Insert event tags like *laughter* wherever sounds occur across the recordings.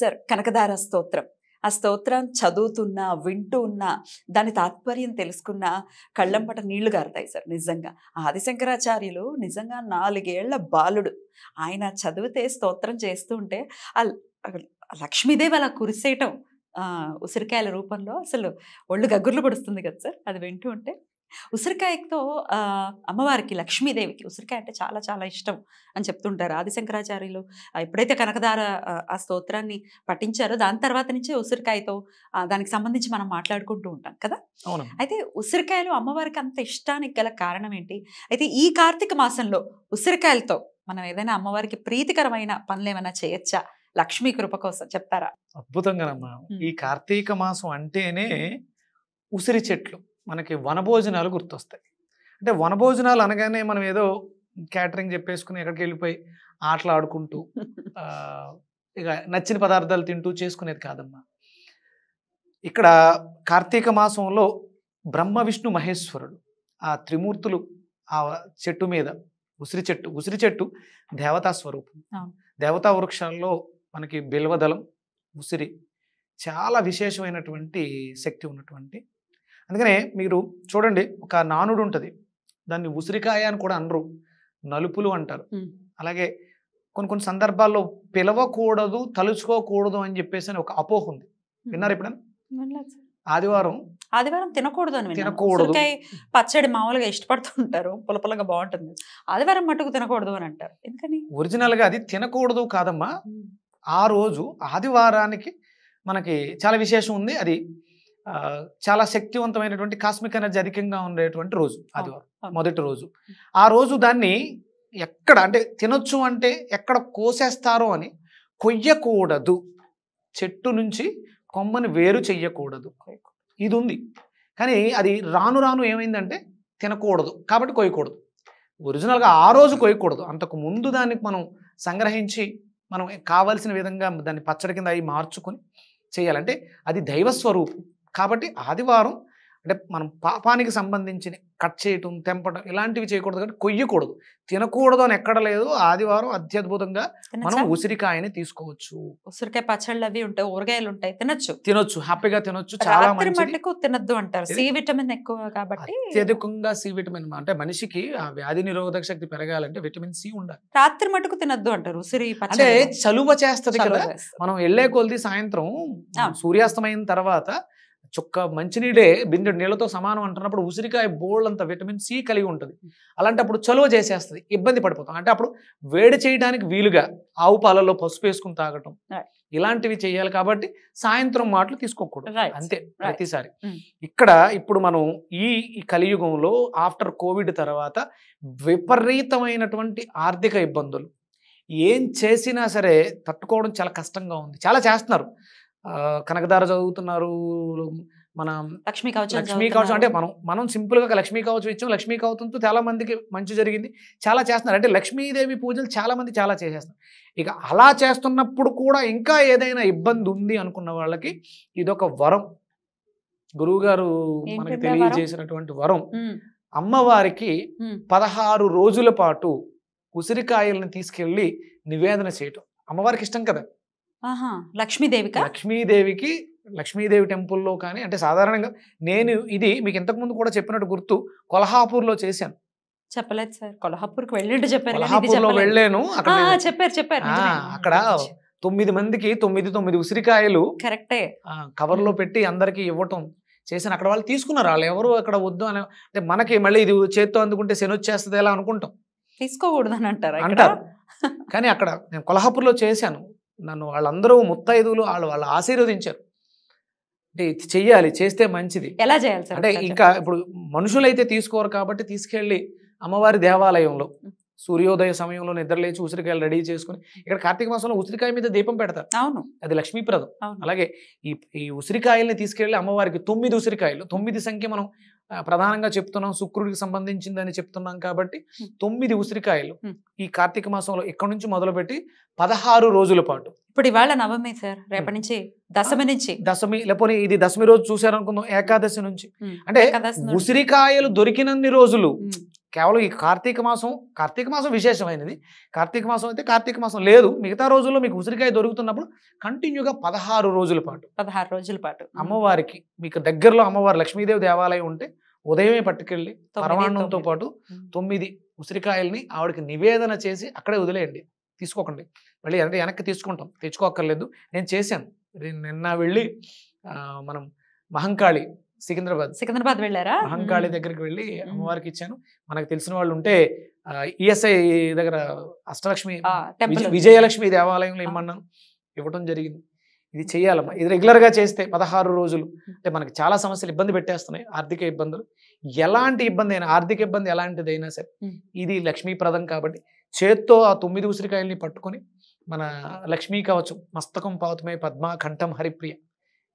Sir Kanakadhara స్తోత్రం ఆ స్తోత్రం చదువుతున్నా వింటూ ఉన్నా దాని తాత్పర్యం తెలుసుకున్నా కళ్ళంపట నీళ్లు గారుతాయి సార్ నిజంగా ఆదిశంకరాచార్యులు నిజంగా నాలుగేళ్ల బాలుడు ఆయన చదివితే స్తోత్రం చేస్తూ ఉంటే ఆ లక్ష్మీదేవి అలా కురిసేయటం ఉసిరికాయల రూపంలో అసలు ఒళ్ళు గగ్గుర్లు పడుస్తుంది కదా సార్ అది వింటూ ఉంటే ఉసిరికాయతో అమ్మవారికి లక్ష్మీదేవికి ఉసిరికాయ అంటే చాలా చాలా ఇష్టం అని చెప్తుంటారు ఆదిశంకరాచార్యులు ఎప్పుడైతే కనకదార ఆ స్తోత్రాన్ని పఠించారో దాని తర్వాత నుంచే ఉసిరికాయతో దానికి సంబంధించి మనం మాట్లాడుకుంటూ ఉంటాం కదా అయితే ఉసిరికాయలు అమ్మవారికి అంత ఇష్టానికి గల కారణం ఏంటి అయితే ఈ కార్తీక మాసంలో ఉసిరికాయలతో మనం ఏదైనా అమ్మవారికి ప్రీతికరమైన పనులు ఏమైనా చేయొచ్చా లక్ష్మీ కృప కోసం చెప్తారా అద్భుతంగా ఈ కార్తీక మాసం అంటేనే ఉసిరి చెట్లు మనకి వనభోజనాలు గుర్తొస్తాయి అంటే వనభోజనాలు అనగానే మనం ఏదో క్యాటరింగ్ చెప్పేసుకుని ఎక్కడికి వెళ్ళిపోయి ఆటలు ఆడుకుంటూ *laughs* ఇక నచ్చిన పదార్థాలు తింటూ చేసుకునేది కాదమ్మా ఇక్కడ కార్తీక మాసంలో బ్రహ్మ విష్ణు మహేశ్వరుడు ఆ త్రిమూర్తులు ఆ చెట్టు మీద ఉసిరి చెట్టు ఉసిరి చెట్టు దేవతా స్వరూపం దేవతా వృక్షాల్లో మనకి బిల్వదలం ఉసిరి చాలా విశేషమైనటువంటి శక్తి ఉన్నటువంటి అందుకనే మీరు చూడండి ఒక నానుడు ఉంటుంది దాన్ని ఉసిరికాయ అని కూడా అనరు నలుపులు అంటారు అలాగే కొన్ని కొన్ని సందర్భాల్లో పిలవకూడదు తలుచుకోకూడదు అని చెప్పేసి అని ఒక అపోహ ఉంది విన్నారు ఎప్పుడైనా ఆదివారం ఆదివారం తినకూడదు అని తినకూడదు పచ్చడి మామూలుగా ఇష్టపడుతూ ఉంటారు పులపులగా బాగుంటుంది ఆదివారం మటుకు తినకూడదు అని అంటారు ఎందుకని ఒరిజినల్గా అది తినకూడదు కాదమ్మా ఆ రోజు ఆదివారానికి మనకి చాలా విశేషం ఉంది అది చాలా శక్తివంతమైనటువంటి కాస్మిక్ ఎనర్జీ అధికంగా ఉండేటువంటి రోజు అది మొదటి రోజు ఆ రోజు దాన్ని ఎక్కడ అంటే తినొచ్చు అంటే ఎక్కడ కోసేస్తారో అని కొయ్యకూడదు చెట్టు నుంచి కొమ్మని వేరు చెయ్యకూడదు ఇది ఉంది కానీ అది రాను రాను ఏమైందంటే తినకూడదు కాబట్టి కొయ్యకూడదు ఒరిజినల్గా ఆ రోజు కొయ్యకూడదు అంతకు ముందు దానికి మనం సంగ్రహించి మనం కావలసిన విధంగా దాన్ని పచ్చడి కింద అవి మార్చుకొని చేయాలంటే అది దైవస్వరూపం కాబట్టి ఆదివారం అంటే మనం పాపానికి సంబంధించిన కట్ చేయటం తెంపడం ఇలాంటివి చేయకూడదు కానీ కొయ్యకూడదు తినకూడదు అని ఎక్కడ లేదు ఆదివారం అత్యద్భుతంగా మనం ఉసిరికాయని తీసుకోవచ్చు ఉసిరికాయ పచ్చళ్ళు అవి ఉంటాయి ఊరగాయలు ఉంటాయి తినొచ్చు తినొచ్చు హ్యాపీగా తినొచ్చు చాలా మటుకు తినద్దు అంటారు సి విటమిన్ ఎక్కువ కాబట్టి అత్యధికంగా సి విటమిన్ అంటే మనిషికి ఆ వ్యాధి నిరోధక శక్తి పెరగాలంటే విటమిన్ సి ఉండాలి రాత్రి మటుకు తినద్దు అంటారు ఉసిరి అంటే చలువ చేస్తుంది కదా మనం వెళ్లే కొలిది సాయంత్రం సూర్యాస్తమైన తర్వాత చుక్క మంచినీడే బిందెడు నీళ్ళతో సమానం అంటున్నప్పుడు ఉసిరికాయ బోల్డ్ అంత విటమిన్ సి కలిగి ఉంటుంది అలాంటప్పుడు చలువ చేసేస్తుంది ఇబ్బంది పడిపోతాం అంటే అప్పుడు వేడి చేయడానికి వీలుగా ఆవు పాలలో పసుపు వేసుకుని తాగటం ఇలాంటివి చేయాలి కాబట్టి సాయంత్రం మాటలు తీసుకోకూడదు అంతే ప్రతిసారి hmm. ఇక్కడ ఇప్పుడు మనం ఈ కలియుగంలో ఆఫ్టర్ కోవిడ్ తర్వాత విపరీతమైనటువంటి ఆర్థిక ఇబ్బందులు ఏం చేసినా సరే తట్టుకోవడం చాలా కష్టంగా ఉంది చాలా చేస్తున్నారు కనకదార చదువుతున్నారు మన లక్ష్మీ కవచం లక్ష్మీ కవచం అంటే మనం మనం సింపుల్ గా లక్ష్మీ కవచం ఇచ్చాం లక్ష్మీ కవచంతో చాలా మందికి మంచి జరిగింది చాలా చేస్తున్నారు అంటే లక్ష్మీదేవి పూజలు చాలా మంది చాలా చేసేస్తున్నారు ఇక అలా చేస్తున్నప్పుడు కూడా ఇంకా ఏదైనా ఇబ్బంది ఉంది అనుకున్న వాళ్ళకి ఇదొక వరం గురువుగారు మనకి తెలియజేసినటువంటి వరం అమ్మవారికి పదహారు రోజుల పాటు ఉసిరికాయలను తీసుకెళ్ళి నివేదన చేయటం అమ్మవారికి ఇష్టం కదా లక్ష్మీదేవికి లక్ష్మీదేవికి లక్ష్మీదేవి టెంపుల్లో కానీ అంటే సాధారణంగా నేను ఇది మీకు ఇంతకుముందు కూడా చెప్పినట్టు గుర్తు కొల్హాపూర్లో చేశాను చెప్పలేదు సార్ కొల్హాపూర్కి వెళ్ళింటే చెప్పారు కొల్హాపూర్లో వెళ్ళాను చెప్పారు చెప్పారు అక్కడ తొమ్మిది మందికి తొమ్మిది తొమ్మిది ఉసిరికాయలు కరెక్టే కవర్లో పెట్టి అందరికి ఇవ్వటం చేసిన అక్కడ వాళ్ళు తీసుకున్నారు వాళ్ళు ఎవరు అక్కడ వద్దు అని అంటే మనకి మళ్ళీ ఇది చేత్తో అందుకుంటే వచ్చేస్తుంది ఎలా అనుకుంటాం తీసుకోకూడదు అని అంటారు అంటారు కానీ అక్కడ నేను కొల్హాపూర్లో చేశాను నన్ను వాళ్ళందరూ ముత్తైదులు వాళ్ళు వాళ్ళు ఆశీర్వదించారు అంటే ఇది చెయ్యాలి చేస్తే మంచిది ఎలా చేయాలి అంటే ఇంకా ఇప్పుడు మనుషులైతే తీసుకోరు కాబట్టి తీసుకెళ్ళి అమ్మవారి దేవాలయంలో సూర్యోదయ సమయంలో నిద్రలేచి ఉసిరికాయలు రెడీ చేసుకుని ఇక్కడ కార్తీక మాసంలో ఉసిరికాయ మీద దీపం పెడతారు అవును అది లక్ష్మీప్రదం అలాగే ఈ ఈ ఉసిరికాయల్ని తీసుకెళ్ళి అమ్మవారికి తొమ్మిది ఉసిరికాయలు తొమ్మిది సంఖ్య మనం ప్రధానంగా చెప్తున్నాం శుక్రుడికి సంబంధించిందని చెప్తున్నాం కాబట్టి తొమ్మిది ఉసిరికాయలు ఈ కార్తీక మాసంలో ఎక్కడి నుంచి మొదలుపెట్టి పదహారు రోజుల పాటు ఇప్పుడు ఇవాళ నవమి సార్ రేపటి నుంచి దశమి నుంచి దశమి లేకపోతే ఇది దశమి రోజు చూసారనుకుందాం ఏకాదశి నుంచి అంటే ఉసిరికాయలు దొరికినన్ని రోజులు కేవలం ఈ కార్తీక మాసం కార్తీక మాసం విశేషమైనది కార్తీక మాసం అయితే కార్తీక మాసం లేదు మిగతా రోజుల్లో మీకు ఉసిరికాయ దొరుకుతున్నప్పుడు కంటిన్యూగా పదహారు రోజుల పాటు పదహారు రోజుల పాటు అమ్మవారికి మీకు దగ్గరలో అమ్మవారి లక్ష్మీదేవి దేవాలయం ఉంటే ఉదయమే పట్టుకెళ్ళి పరమాణంతో పాటు తొమ్మిది ఉసిరికాయల్ని ఆవిడకి నివేదన చేసి అక్కడే వదిలేయండి తీసుకోకండి మళ్ళీ అంటే వెనక్కి తీసుకుంటాం తెచ్చుకోక్కర్లేదు నేను చేశాను నిన్న వెళ్ళి మనం మహంకాళి సికింద్రాబాద్ సికింద్రాబాద్ వెళ్ళారా అహంకాళి దగ్గరికి వెళ్ళి అమ్మవారికి ఇచ్చాను మనకు తెలిసిన వాళ్ళు ఉంటే ఈఎస్ఐ e దగ్గర అష్టలక్ష్మి విజయలక్ష్మి దేవాలయంలో ఇమ్మన్నాను ఇవ్వటం జరిగింది ఇది చేయాలమ్మా ఇది రెగ్యులర్గా చేస్తే పదహారు రోజులు అంటే మనకి చాలా సమస్యలు ఇబ్బంది పెట్టేస్తున్నాయి ఆర్థిక ఇబ్బందులు ఎలాంటి ఇబ్బంది అయినా ఆర్థిక ఇబ్బంది ఎలాంటిదైనా సరే ఇది లక్ష్మీప్రదం కాబట్టి చేత్తో ఆ తొమ్మిది ఉసిరికాయల్ని పట్టుకొని మన లక్ష్మీ కవచం మస్తకం పావతమే పద్మ కంఠం హరిప్రియ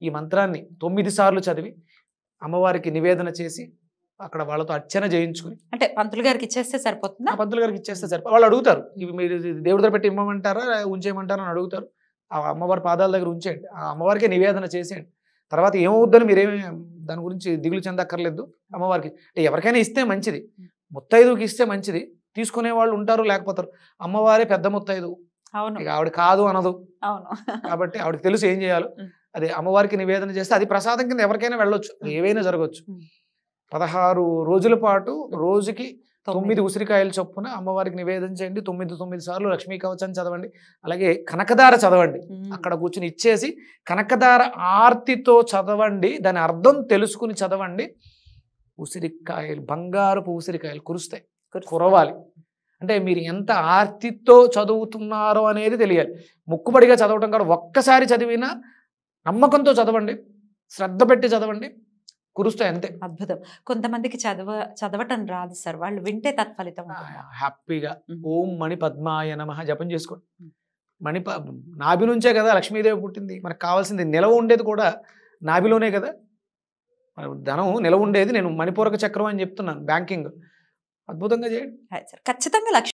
ఈ మంత్రాన్ని తొమ్మిది సార్లు చదివి అమ్మవారికి నివేదన చేసి అక్కడ వాళ్ళతో అర్చన చేయించుకుని అంటే పంతులు గారికి ఇచ్చేస్తే సరిపోతుందా పంతులు గారికి ఇచ్చేస్తే సరిపో వాళ్ళు అడుగుతారు ఇవి మీరు దేవుడి దగ్గర పెట్టి ఇవ్వమంటారా ఉంచేయమంటారా అని అడుగుతారు ఆ అమ్మవారి పాదాల దగ్గర ఉంచేయండి ఆ అమ్మవారికే నివేదన చేసేయండి తర్వాత ఏమవుద్దని మీరేమి దాని గురించి దిగులు చెందక్కర్లేదు అమ్మవారికి అంటే ఎవరికైనా ఇస్తే మంచిది ముత్తైదుకి ఇస్తే మంచిది తీసుకునే వాళ్ళు ఉంటారు లేకపోతారు అమ్మవారే పెద్ద ముత్తైదు అవును ఆవిడ కాదు అనదు అవును కాబట్టి ఆవిడకి తెలుసు ఏం చేయాలో అది అమ్మవారికి నివేదన చేస్తే అది ప్రసాదం కింద ఎవరికైనా వెళ్ళొచ్చు ఏవైనా జరగవచ్చు పదహారు రోజుల పాటు రోజుకి తొమ్మిది ఉసిరికాయలు చొప్పున అమ్మవారికి నివేదన చేయండి తొమ్మిది తొమ్మిది సార్లు లక్ష్మీ కవచం చదవండి అలాగే కనకదార చదవండి అక్కడ కూర్చుని ఇచ్చేసి కనకదార ఆర్తితో చదవండి దాని అర్థం తెలుసుకుని చదవండి ఉసిరికాయలు బంగారపు ఉసిరికాయలు కురుస్తాయి కురవాలి అంటే మీరు ఎంత ఆర్తితో చదువుతున్నారో అనేది తెలియాలి ముక్కుబడిగా చదవటం కాదు ఒక్కసారి చదివినా నమ్మకంతో చదవండి శ్రద్ధ పెట్టి చదవండి కురుస్తాయి అంతే అద్భుతం కొంతమందికి చదవ చదవటం రాదు సార్ వాళ్ళు వింటే తత్ఫలితం హ్యాపీగా ఓం మణి పద్మాయ నమ జపం చేసుకోండి మణి నాభి నుంచే కదా లక్ష్మీదేవి పుట్టింది మనకు కావాల్సింది నిలవ ఉండేది కూడా నాభిలోనే కదా ధనం నిలవ ఉండేది నేను మణిపూరక చక్రం అని చెప్తున్నాను బ్యాంకింగ్ అద్భుతంగా చేయండి ఖచ్చితంగా లక్ష్మి